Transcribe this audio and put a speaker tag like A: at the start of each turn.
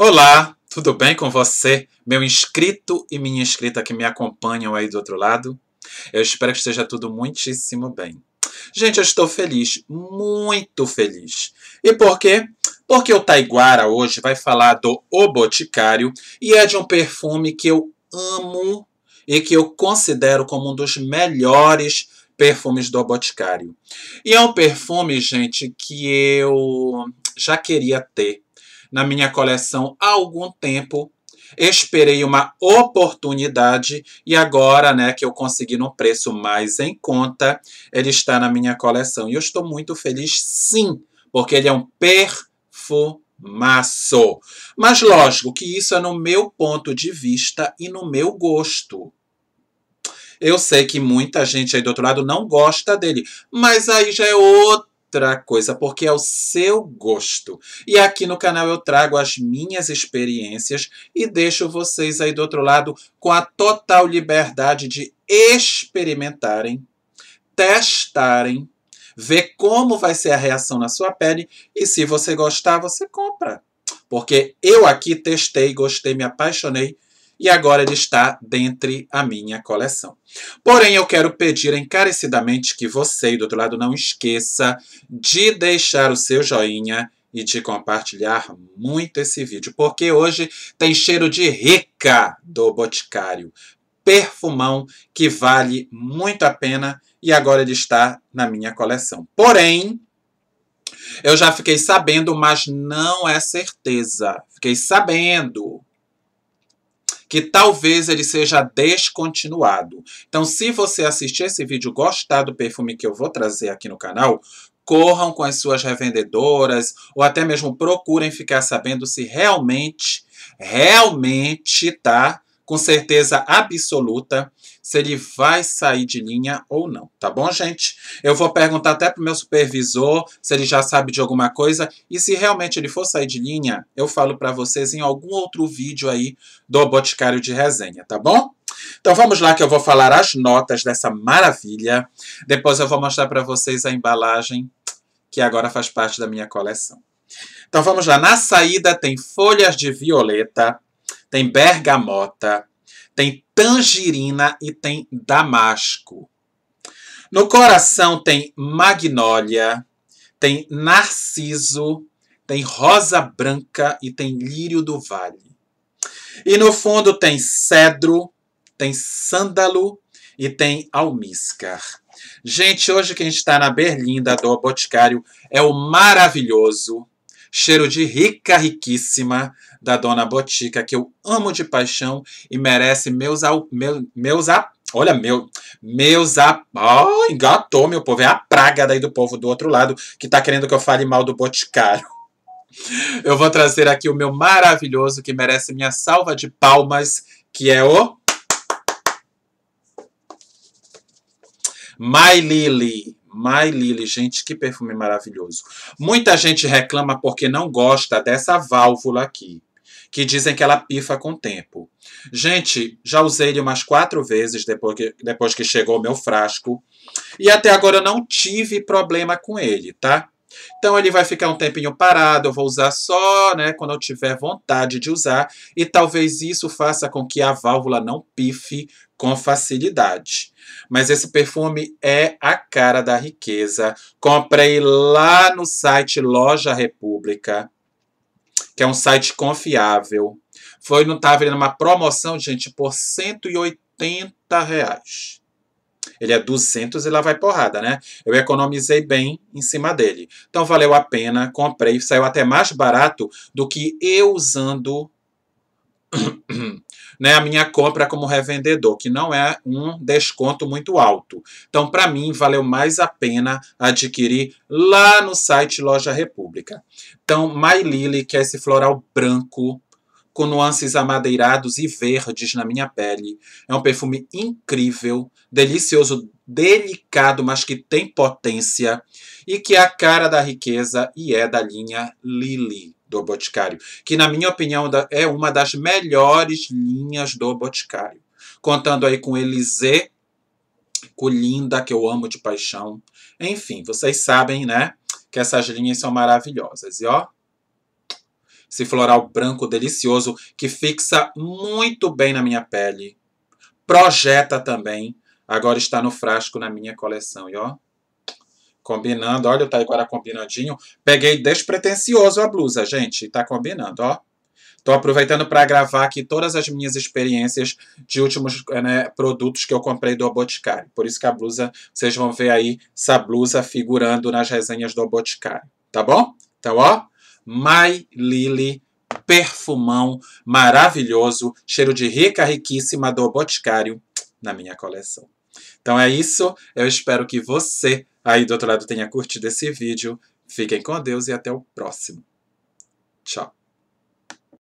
A: Olá, tudo bem com você, meu inscrito e minha inscrita que me acompanham aí do outro lado? Eu espero que esteja tudo muitíssimo bem. Gente, eu estou feliz, muito feliz. E por quê? Porque o Taiguara hoje vai falar do O Boticário e é de um perfume que eu amo e que eu considero como um dos melhores perfumes do Boticário. E é um perfume, gente, que eu já queria ter na minha coleção há algum tempo. Esperei uma oportunidade e agora, né, que eu consegui num preço mais em conta, ele está na minha coleção. E eu estou muito feliz, sim, porque ele é um perfumaço. Mas lógico que isso é no meu ponto de vista e no meu gosto. Eu sei que muita gente aí do outro lado não gosta dele, mas aí já é outro outra coisa, porque é o seu gosto. E aqui no canal eu trago as minhas experiências e deixo vocês aí do outro lado com a total liberdade de experimentarem, testarem, ver como vai ser a reação na sua pele e se você gostar, você compra. Porque eu aqui testei, gostei, me apaixonei e agora ele está dentre a minha coleção. Porém, eu quero pedir encarecidamente que você, do outro lado, não esqueça de deixar o seu joinha e de compartilhar muito esse vídeo, porque hoje tem cheiro de rica do Boticário. Perfumão que vale muito a pena e agora ele está na minha coleção. Porém, eu já fiquei sabendo, mas não é certeza. Fiquei sabendo que talvez ele seja descontinuado. Então, se você assistir esse vídeo, gostar do perfume que eu vou trazer aqui no canal, corram com as suas revendedoras ou até mesmo procurem ficar sabendo se realmente, realmente, tá? Com certeza absoluta, se ele vai sair de linha ou não, tá bom, gente? Eu vou perguntar até pro meu supervisor se ele já sabe de alguma coisa e se realmente ele for sair de linha, eu falo para vocês em algum outro vídeo aí do Boticário de Resenha, tá bom? Então vamos lá que eu vou falar as notas dessa maravilha. Depois eu vou mostrar para vocês a embalagem que agora faz parte da minha coleção. Então vamos lá, na saída tem folhas de violeta, tem bergamota, tem tangerina e tem damasco. No coração tem magnólia, tem narciso, tem rosa branca e tem lírio do vale. E no fundo tem cedro, tem sândalo e tem almíscar. Gente, hoje quem está na berlinda do Boticário é o maravilhoso Cheiro de rica, riquíssima, da Dona Botica, que eu amo de paixão e merece meus, meu, meus a, olha, meu, meus a, oh, engatou, meu povo, é a praga daí do povo do outro lado, que tá querendo que eu fale mal do Boticário. Eu vou trazer aqui o meu maravilhoso, que merece minha salva de palmas, que é o... My Lily. My Lily, gente, que perfume maravilhoso. Muita gente reclama porque não gosta dessa válvula aqui, que dizem que ela pifa com o tempo. Gente, já usei ele umas quatro vezes depois que, depois que chegou o meu frasco e até agora não tive problema com ele, tá? Então ele vai ficar um tempinho parado, eu vou usar só né, quando eu tiver vontade de usar, e talvez isso faça com que a válvula não pife com facilidade. Mas esse perfume é a cara da riqueza. Comprei lá no site Loja República, que é um site confiável. Foi, não estava vendo uma promoção, gente, por 180 reais ele é 200 e lá vai porrada, né? Eu economizei bem em cima dele. Então valeu a pena, comprei, saiu até mais barato do que eu usando né, a minha compra como revendedor, que não é um desconto muito alto. Então, para mim, valeu mais a pena adquirir lá no site Loja República. Então, My Lily, que é esse floral branco com nuances amadeirados e verdes na minha pele. É um perfume incrível, delicioso, delicado, mas que tem potência e que é a cara da riqueza e é da linha Lily do Boticário, que na minha opinião é uma das melhores linhas do Boticário. Contando aí com Elisée, com Linda, que eu amo de paixão. Enfim, vocês sabem, né, que essas linhas são maravilhosas. E ó, esse floral branco delicioso que fixa muito bem na minha pele. Projeta também. Agora está no frasco na minha coleção. E ó, combinando. Olha o tá agora combinadinho. Peguei despretensioso a blusa, gente. Tá combinando, ó. Estou aproveitando para gravar aqui todas as minhas experiências de últimos eh, né, produtos que eu comprei do Boticário. Por isso que a blusa, vocês vão ver aí essa blusa figurando nas resenhas do Boticário. Tá bom? Então, ó, My Lily, perfumão maravilhoso, cheiro de rica, riquíssima do Boticário na minha coleção. Então é isso, eu espero que você aí do outro lado tenha curtido esse vídeo. Fiquem com Deus e até o próximo. Tchau.